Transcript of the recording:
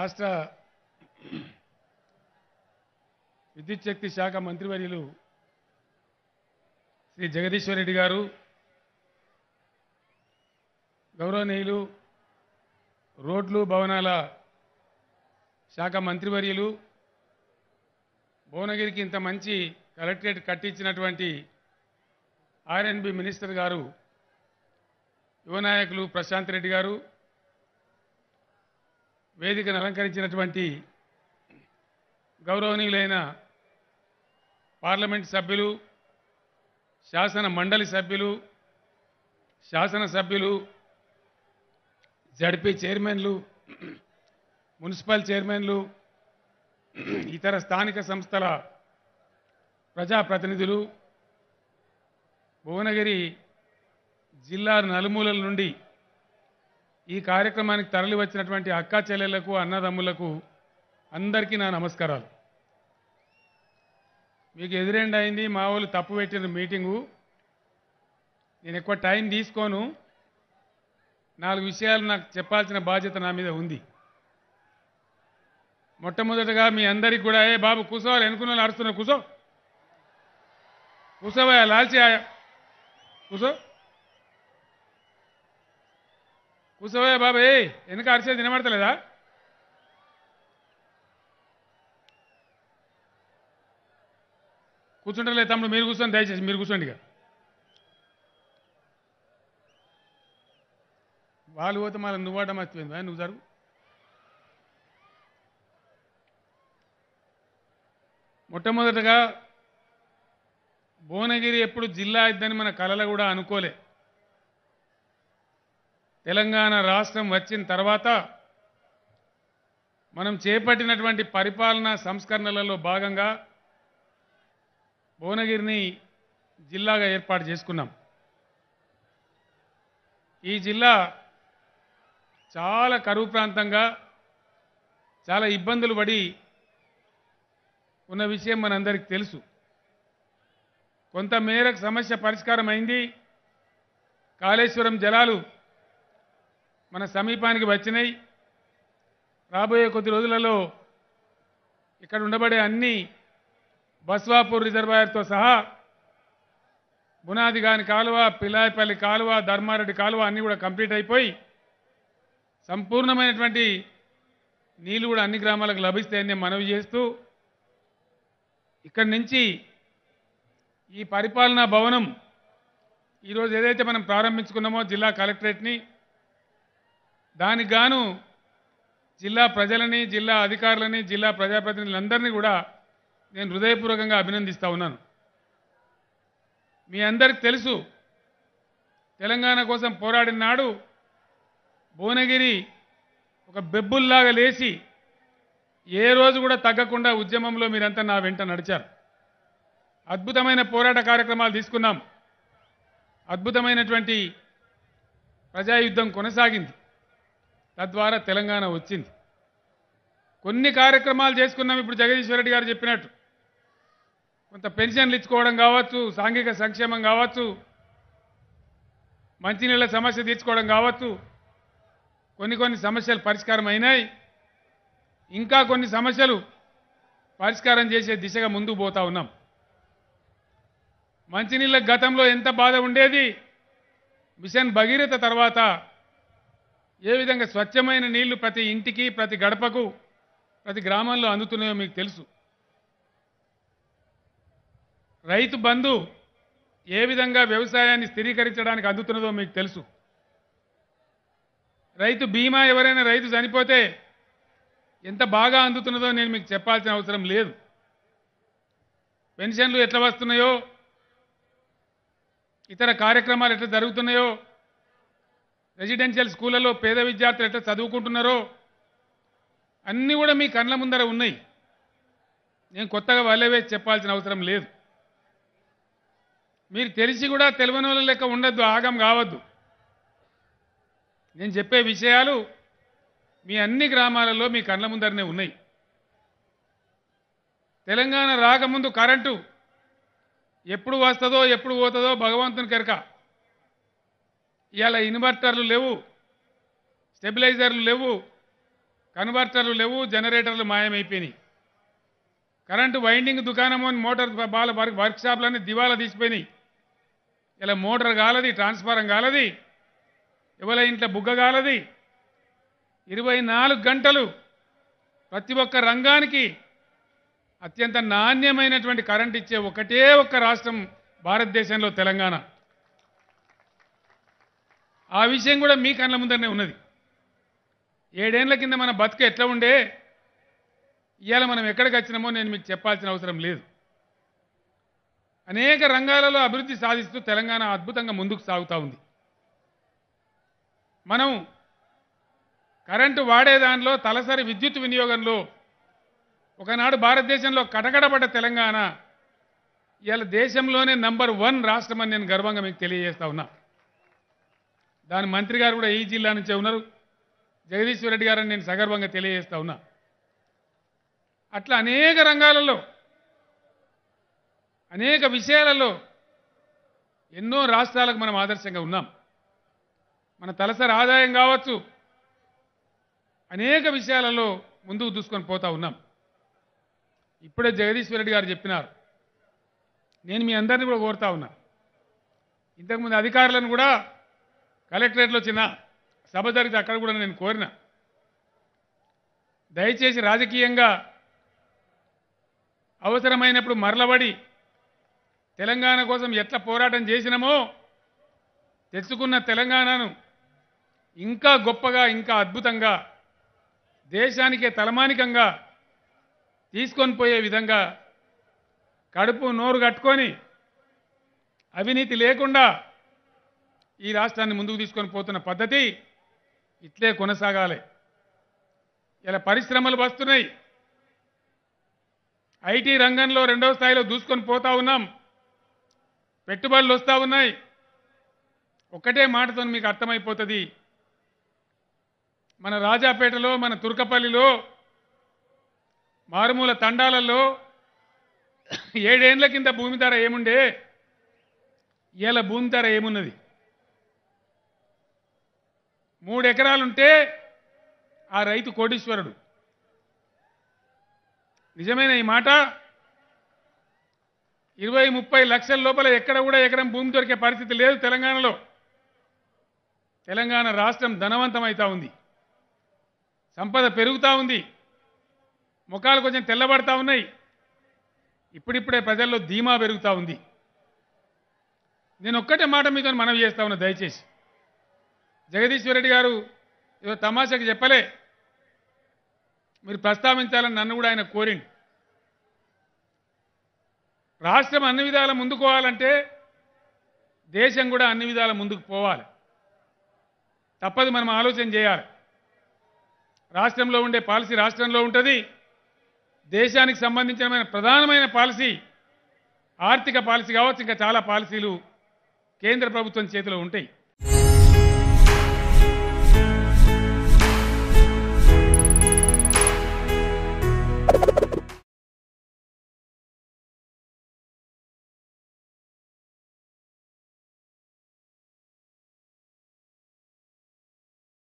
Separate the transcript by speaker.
Speaker 1: రాష్ట్ర విద్యుత్ శక్తి శాఖ మంత్రివర్యులు శ్రీ జగదీశ్వర్ రెడ్డి గారు గౌరవనీయులు రోడ్లు భవనాల శాఖ మంత్రివర్యులు భువనగిరికి ఇంత మంచి కలెక్టరేట్ కట్టించినటువంటి ఆర్ఎన్బి మినిస్టర్ గారు యువనాయకులు ప్రశాంత్ రెడ్డి గారు వేదికను అలంకరించినటువంటి గౌరవనీయులైన పార్లమెంట్ సభ్యులు శాసన మండలి సభ్యులు శాసనసభ్యులు జడ్పీ చైర్మన్లు మున్సిపల్ చైర్మన్లు ఇతర స్థానిక సంస్థల ప్రజాప్రతినిధులు భువనగిరి జిల్లా నలుమూలల నుండి ఈ కార్యక్రమానికి తరలి వచ్చినటువంటి అక్క చెల్లెలకు అన్నదమ్ములకు అందరికీ నా నమస్కారాలు మీకు ఎదురెండ్ అయింది మా వాళ్ళు తప్పు పెట్టిన మీటింగు నేను ఎక్కువ టైం తీసుకోను నాలుగు విషయాలు నాకు చెప్పాల్సిన బాధ్యత నా మీద ఉంది మొట్టమొదటగా మీ అందరికీ కూడా ఏ బాబు కూసోవాలి ఎనుకున్న అరుస్తున్నా కూసో కూసోవా లాల్చి కూసో కూర్చోవే బాబాయ్ ఎందుకు అరిచేది తినబడతలేదా కూర్చుంటలే తమ్ముడు మీరు కూర్చొని దయచేసి మీరు కూర్చోండి ఇక వాళ్ళు పోతే మళ్ళీ నువ్వు వాడడం అయిపోయింది నువ్వు జరుగు మొట్టమొదటగా భువనగిరి ఎప్పుడు జిల్లా ఇద్దని మన కళలు కూడా అనుకోలే తెలంగాణ రాష్ట్రం వచ్చిన తర్వాత మనం చేపట్టినటువంటి పరిపాలనా సంస్కరణలలో భాగంగా భువనగిరిని జిల్లాగా ఏర్పాటు చేసుకున్నాం ఈ జిల్లా చాలా కరువు ప్రాంతంగా చాలా ఇబ్బందులు పడి ఉన్న విషయం మనందరికి తెలుసు కొంత మేరకు సమస్య పరిష్కారం అయింది కాళేశ్వరం జలాలు మన సమీపానికి వచ్చినాయి రాబోయే కొద్ది రోజులలో ఇక్కడ ఉండబడే అన్ని బస్వాపూర్ రిజర్వాయర్తో సహా బునాది కాలువ పిల్లాయిపల్లి కాలువ ధర్మారెడ్డి కాలువ అన్నీ కూడా కంప్లీట్ అయిపోయి సంపూర్ణమైనటువంటి నీళ్ళు కూడా అన్ని గ్రామాలకు లభిస్తాయని మనవి చేస్తూ ఇక్కడి నుంచి ఈ పరిపాలనా భవనం ఈరోజు ఏదైతే మనం ప్రారంభించుకున్నామో జిల్లా కలెక్టరేట్ని దానికి గాను జిల్లా ప్రజలని జిల్లా అధికారులని జిల్లా ప్రజాప్రతినిధులందరినీ కూడా నేను హృదయపూర్వకంగా అభినందిస్తూ ఉన్నాను మీ అందరికి తెలుసు తెలంగాణ కోసం పోరాడిన నాడు భువనగిరి ఒక బెబ్బుల్లాగా లేచి ఏ రోజు కూడా తగ్గకుండా ఉద్యమంలో మీరంతా నా వెంట నడిచారు అద్భుతమైన పోరాట కార్యక్రమాలు తీసుకున్నాం అద్భుతమైనటువంటి ప్రజాయుద్ధం కొనసాగింది తద్వారా తెలంగాణ వచ్చింది కొన్ని కార్యక్రమాలు చేసుకున్నాం ఇప్పుడు జగదీశ్వర రెడ్డి గారు చెప్పినట్టు కొంత పెన్షన్లు ఇచ్చుకోవడం కావచ్చు సాంఘిక సంక్షేమం కావచ్చు మంచినీళ్ళ సమస్య తీర్చుకోవడం కావచ్చు కొన్ని కొన్ని సమస్యలు పరిష్కారం అయినాయి ఇంకా కొన్ని సమస్యలు పరిష్కారం చేసే దిశగా ముందుకు పోతా ఉన్నాం మంచినీళ్ళ గతంలో ఎంత బాధ ఉండేది మిషన్ భగీరథ తర్వాత ఏ విధంగా స్వచ్ఛమైన నీళ్లు ప్రతి ఇంటికి ప్రతి గడపకు ప్రతి గ్రామంలో అందుతున్నాయో మీకు తెలుసు రైతు బంధు ఏ విధంగా వ్యవసాయాన్ని స్థిరీకరించడానికి అందుతున్నదో మీకు తెలుసు రైతు బీమా ఎవరైనా రైతు చనిపోతే ఎంత బాగా అందుతున్నదో నేను మీకు చెప్పాల్సిన అవసరం లేదు పెన్షన్లు ఎట్లా వస్తున్నాయో ఇతర కార్యక్రమాలు ఎట్లా జరుగుతున్నాయో రెసిడెన్షియల్ స్కూళ్ళలో పేద విద్యార్థులు ఎట్లా చదువుకుంటున్నారో అన్నీ కూడా మీ కళ్ళ ముందర ఉన్నాయి నేను కొత్తగా వాళ్ళవే చెప్పాల్సిన అవసరం లేదు మీరు తెలిసి కూడా తెలివని లెక్క ఉండద్దు ఆగం కావద్దు నేను చెప్పే విషయాలు మీ అన్ని గ్రామాలలో మీ కళ్ళ ముందరనే ఉన్నాయి తెలంగాణ రాకముందు కరెంటు ఎప్పుడు వస్తుందో ఎప్పుడు పోతుందో భగవంతుని కెరక ఇవాళ ఇన్వర్టర్లు లేవు స్టెబిలైజర్లు లేవు కన్వర్టర్లు లేవు జనరేటర్లు మాయమైపోయినాయి కరెంటు వైండింగ్ దుకాణము అని మోటార్ బాల వర్క్ వర్క్షాప్లన్నీ దివాలా తీసిపోయినాయి ఇలా మోటార్ కాలది ట్రాన్స్ఫారం కాలది ఎవరి ఇంట్లో బుగ్గ కాలది ఇరవై నాలుగు గంటలు ప్రతి ఒక్క రంగానికి అత్యంత నాణ్యమైనటువంటి కరెంట్ ఇచ్చే ఒకటే ఒక్క రాష్ట్రం భారతదేశంలో తెలంగాణ ఆ విషయం కూడా మీ కళ్ళ ముందరనే ఉన్నది ఏడేళ్ల కింద మన బతుక ఎట్లా ఉండే ఇవాళ మనం ఎక్కడికి వచ్చినామో నేను మీకు చెప్పాల్సిన అవసరం లేదు అనేక రంగాలలో అభివృద్ధి సాధిస్తూ తెలంగాణ అద్భుతంగా ముందుకు సాగుతూ ఉంది మనం కరెంటు వాడే దానిలో తలసరి విద్యుత్ వినియోగంలో ఒకనాడు భారతదేశంలో కటకడబడ్డ తెలంగాణ ఇవాళ దేశంలోనే నంబర్ వన్ రాష్ట్రం అని నేను గర్వంగా మీకు తెలియజేస్తా ఉన్నా దాని మంత్రి గారు కూడా ఈ జిల్లా నుంచే ఉన్నారు జగదీశ్వర్ రెడ్డి గారని నేను సగర్వంగా తెలియజేస్తా ఉన్నా అట్లా అనేక రంగాలలో అనేక విషయాలలో ఎన్నో రాష్ట్రాలకు మనం ఆదర్శంగా ఉన్నాం మన తలసరి ఆదాయం కావచ్చు అనేక విషయాలలో ముందుకు దూసుకొని పోతా ఉన్నాం ఇప్పుడే జగదీశ్వర్ రెడ్డి గారు చెప్పినారు నేను మీ అందరినీ కూడా కోరుతా ఉన్నా ఇంతకుముందు అధికారులను కూడా కలెక్టరేట్లో చిన్న సభ జరిగితే అక్కడ కూడా నేను కోరిన దయచేసి రాజకీయంగా అవసరమైనప్పుడు మరలబడి తెలంగాణ కోసం ఎట్లా పోరాటం చేసినామో తెచ్చుకున్న తెలంగాణను ఇంకా గొప్పగా ఇంకా అద్భుతంగా దేశానికే తలమానికంగా తీసుకొని పోయే విధంగా కడుపు నోరు కట్టుకొని అవినీతి లేకుండా ఈ రాష్ట్రాన్ని ముందుకు తీసుకొని పోతున్న పద్ధతి ఇట్లే కొనసాగాలి ఇలా పరిశ్రమలు వస్తున్నాయి ఐటీ రంగంలో రెండవ స్థాయిలో దూసుకొని పోతా ఉన్నాం పెట్టుబడులు వస్తూ ఉన్నాయి ఒక్కటే మాటతో మీకు అర్థమైపోతుంది మన రాజాపేటలో మన తుర్కపల్లిలో మారుమూల తండాలలో ఏడేండ్ల కింద భూమి ధర ఏముండే ఇలా భూమి ధర ఏమున్నది మూడు ఎకరాలుంటే ఆ రైతు కోటీశ్వరుడు నిజమైన ఈ మాట ఇరవై ముప్పై లక్షల లోపల ఎక్కడ కూడా ఎకరం భూమి దొరికే పరిస్థితి లేదు తెలంగాణలో తెలంగాణ రాష్ట్రం ధనవంతమవుతా ఉంది సంపద పెరుగుతూ ఉంది ముఖాలు కొంచెం తెల్లబడతా ఉన్నాయి ఇప్పుడిప్పుడే ప్రజల్లో ధీమా పెరుగుతూ ఉంది నేను ఒక్కటే మాట మీతో మనం చేస్తా ఉన్నా దయచేసి రెడ్డి గారు ఏదో తమాషాకి చెప్పలే మీరు ప్రస్తావించాలని నన్ను కూడా ఆయన కోరిండు రాష్ట్రం అన్ని విధాల ముందుకోవాలంటే దేశం కూడా అన్ని విధాల ముందుకు పోవాలి తప్పదు మనం ఆలోచన చేయాలి రాష్ట్రంలో ఉండే పాలసీ రాష్ట్రంలో ఉంటుంది దేశానికి సంబంధించిన ప్రధానమైన పాలసీ ఆర్థిక పాలసీ కావచ్చు ఇంకా చాలా పాలసీలు కేంద్ర ప్రభుత్వం చేతిలో ఉంటాయి